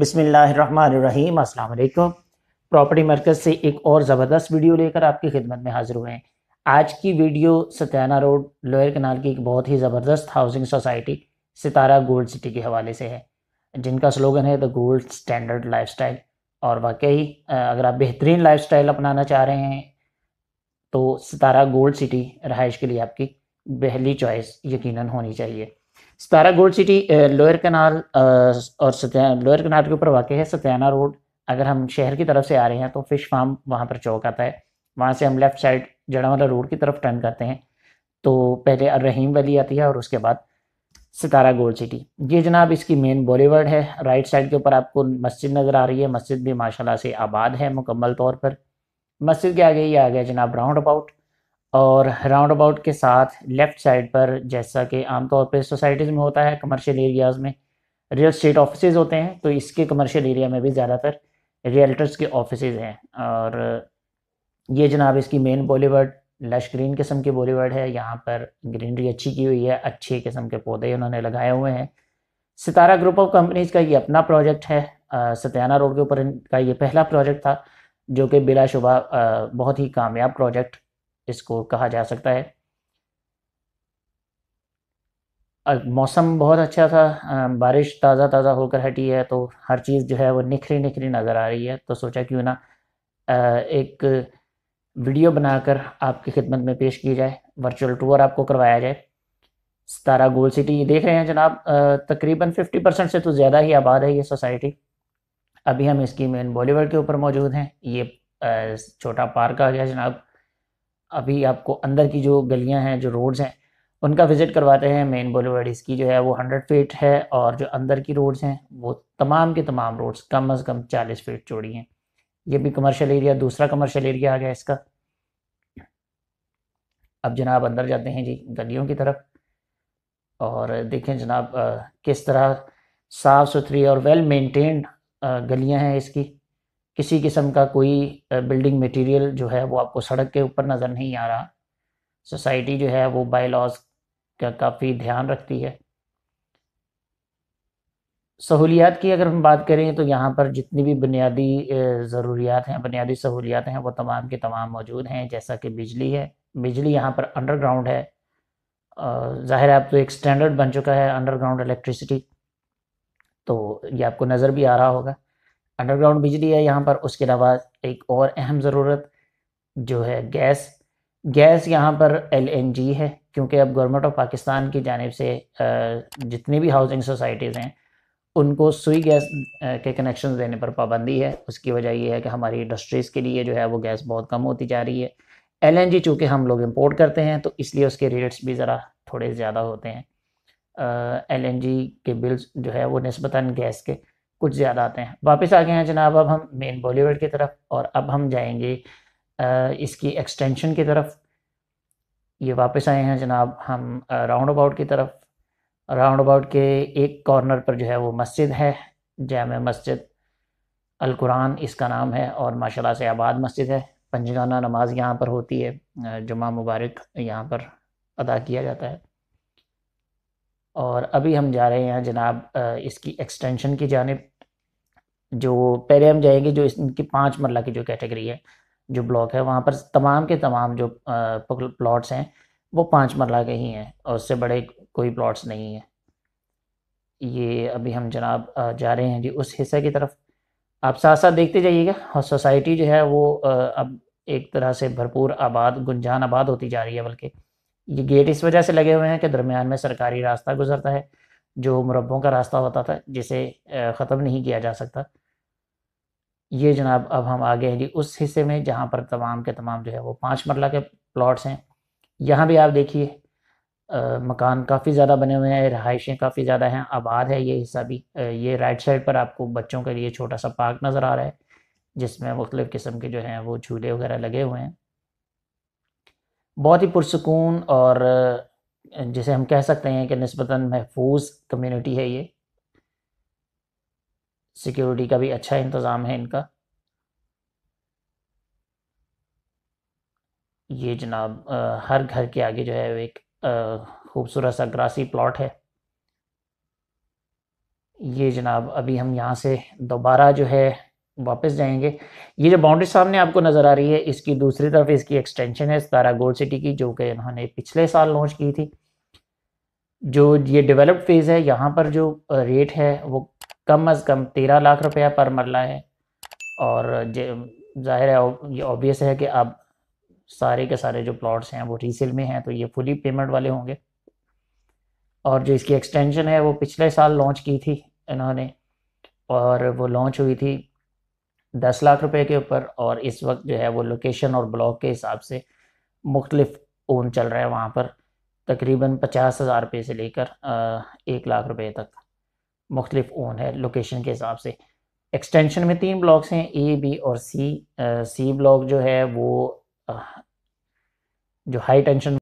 बसमिल property मरकज़ से एक और ज़बरदस्त वीडियो लेकर आपकी खिदमत में हाजिर हुए हैं आज की video Satiana road lower canal की एक बहुत ही ज़बरदस्त housing society Sitara gold city के हवाले से है जिनका स्लोगन है द गोल्ड स्टैंडर्ड लाइफस्टाइल और वाकई अगर आप बेहतरीन लाइफस्टाइल अपनाना चाह रहे हैं तो सितारा गोल्ड सिटी रहाइश के लिए आपकी पहली चॉइस यकीनन होनी चाहिए Satara gold city lower canal और सत्या लोअर कनाल के ऊपर वाक़ है सत्याना रोड अगर हम शहर की तरफ से आ रहे हैं तो फ़िश फार्म वहाँ पर चौक आता है वहाँ से हम लेफ़्ट साइड जड़ावाला रोड की तरफ टर्न करते हैं तो पहले रहीम वली आती है और उसके बाद सितारा गोल्ड सिटी ये जनाब इसकी मेन बॉलीवुड है राइट साइड के ऊपर आपको मस्जिद नज़र आ रही है मस्जिद भी माशाल्लाह से आबाद है मुकम्मल तौर पर मस्जिद के आगे ये आ गया जनाब राउंड अबाउट और राउंड अबाउट के साथ लेफ़्ट साइड पर जैसा कि आमतौर पर सोसाइटीज़ में होता है कमर्शियल एरियाज़ में रियल स्टेट ऑफिसज़ होते हैं तो इसके कमर्शियल एरिया में भी ज़्यादातर रियल्टर्स के ऑफिस हैं और ये जनाब इसकी मेन बॉलीवुड लश ग्रीन किस्म की बॉलीवुड है यहाँ पर ग्रीनरी अच्छी की हुई है अच्छे किस्म के पौधे उन्होंने लगाए हुए हैं सितारा ग्रुप ऑफ कंपनीज का ये अपना प्रोजेक्ट है सत्याना रोड के ऊपर इनका ये पहला प्रोजेक्ट था जो कि बिलाशुबा बहुत ही कामयाब प्रोजेक्ट इसको कहा जा सकता है मौसम बहुत अच्छा था बारिश ताज़ा ताज़ा होकर हटी है तो हर चीज़ जो है वो निखरी निखरी नज़र आ रही है तो सोचा क्यों ना एक वीडियो बनाकर आपकी खिदमत में पेश की जाए वर्चुअल टूर आपको करवाया जाए सतारा गोल सिटी देख रहे हैं जनाब तकरीबन 50 परसेंट से तो ज़्यादा ही आबाद है ये सोसाइटी अभी हम इसकी मेन बॉलीवुड के ऊपर मौजूद हैं ये छोटा पार्क आ गया जनाब अभी आपको अंदर की जो गलियाँ हैं जो रोड्स हैं उनका विज़िट करवाते हैं मेन बोलेवर्ड इसकी जो है वो हंड्रेड फीट है और जो अंदर की रोड्स हैं वो तमाम के तमाम रोड्स कम अज़ कम चालीस फीट चौड़ी हैं ये भी कमर्शियल एरिया दूसरा कमर्शियल एरिया आ गया इसका अब जनाब अंदर जाते हैं जी गलियों की तरफ और देखें जनाब किस तरह साफ़ सुथरी और वेल मेंटेन्ड गलियां हैं इसकी किसी किस्म का कोई बिल्डिंग मटेरियल जो है वो आपको सड़क के ऊपर नज़र नहीं आ रहा सोसाइटी जो है वो बायलॉज का काफ़ी ध्यान रखती है सहूलियात की अगर हम बात करें तो यहाँ पर जितनी भी बुनियादी ज़रूरियात हैं बुनियादी सहूलियात हैं वो तमाम के तमाम मौजूद हैं जैसा कि बिजली है बिजली यहाँ पर अंडरग्राउंड है ज़ाहिर है आप तो एक स्टैंडर्ड बन चुका है अंडरग्राउंड इलेक्ट्रिसिटी तो ये आपको नज़र भी आ रहा होगा अंडरग्राउंड बिजली है यहाँ पर उसके अलावा एक और अहम ज़रूरत जो है गैस गैस यहाँ पर एलएनजी है क्योंकि अब गवर्नमेंट ऑफ पाकिस्तान की जानब से जितनी भी हाउसिंग सोसाइटीज़ हैं उनको सुई गैस के कनेक्शन देने पर पाबंदी है उसकी वजह यह है कि हमारी इंडस्ट्रीज़ के लिए जो है वो गैस बहुत कम होती जा रही है एलएनजी चूँकि हम लोग इम्पोर्ट करते हैं तो इसलिए उसके रेट्स भी ज़रा थोड़े ज़्यादा होते हैं एलएनजी के बिल्स जो है वो नस्बता गैस के कुछ ज़्यादा आते हैं वापस आ गए हैं जनाब अब हम मेन बॉलीवुड की तरफ और अब हम जाएंगे इसकी एक्सटेंशन की तरफ ये वापस आए हैं जनाब हम राउंड अबाउट की तरफ राउंड अबाउट के एक कॉर्नर पर जो है वो मस्जिद है जाम मस्जिद कुरान इसका नाम है और माशाला से आबाद मस्जिद है पंजगाना नमाज यहाँ पर होती है जुमा मुबारक यहाँ पर अदा किया जाता है और अभी हम जा रहे हैं जनाब इसकी एक्सटेंशन की जानब जो पहले हम जाएंगे जो इनकी पाँच मरला की जो कैटेगरी है जो ब्लॉक है वहाँ पर तमाम के तमाम जो प्लॉट्स हैं वो पाँच मरला के ही हैं और उससे बड़े कोई प्लॉट्स नहीं हैं ये अभी हम जनाब जा रहे हैं जी उस हिस्से की तरफ आप साथ साथ देखते जाइएगा और सोसाइटी जो है वो अब एक तरह से भरपूर आबाद गुंजान आबाद होती जा रही है बल्कि ये गेट इस वजह से लगे हुए हैं कि दरमियान में सरकारी रास्ता गुजरता है जो मुरबों का रास्ता होता था जिसे ख़त्म नहीं किया जा सकता ये जनाब अब हम आगे हैं जी उस हिस्से में जहाँ पर तमाम के तमाम जो है वो पाँच मरला के प्लॉट्स हैं यहाँ भी आप देखिए मकान काफ़ी ज़्यादा बने हुए हैं रहायशें काफ़ी ज़्यादा हैं आबाद है ये हिस्सा भी आ, ये राइट साइड पर आपको बच्चों के लिए छोटा सा पार्क नज़र आ रहा है जिसमें मुख्तलिफ़ किस्म के जो हैं वो झूले वगैरह लगे हुए हैं बहुत ही पुरसकून और जिसे हम कह सकते हैं कि नस्बता महफूज कम्यूनिटी है ये सिक्योरिटी का भी अच्छा इंतज़ाम है इनका ये जनाब आ, हर घर के आगे जो है एक खूबसूरत सा ग्रासी प्लॉट है ये जनाब अभी हम यहाँ से दोबारा जो है वापस जाएंगे ये जो बाउंड्री सामने आपको नज़र आ रही है इसकी दूसरी तरफ इसकी एक्सटेंशन है सतारा गोल्ड सिटी की जो कि इन्होंने पिछले साल लॉन्च की थी जो ये डेवलप्ड फेज़ है यहाँ पर जो रेट है वो कम अज़ कम तेरह लाख रुपया पर मरला है और जाहिर है ये ऑब्वियस है कि अब सारे के सारे जो प्लॉट्स हैं वो रीसेल में हैं तो ये फुली पेमेंट वाले होंगे और जो इसकी एक्सटेंशन है वो पिछले साल लॉन्च की थी इन्होंने और वो लॉन्च हुई थी दस लाख रुपए के ऊपर और इस वक्त जो है वो लोकेशन और ब्लॉक के हिसाब से मुख्तलिफ ओन चल रहा है वहाँ पर तकरीबन पचास हज़ार रुपये से लेकर एक लाख रुपए तक मुख्तलिफ ओन है लोकेशन के हिसाब से एक्सटेंशन में तीन ब्लॉक्स हैं ए बी और सी आ, सी ब्लॉक जो है वो आ, जो हाई टेंशन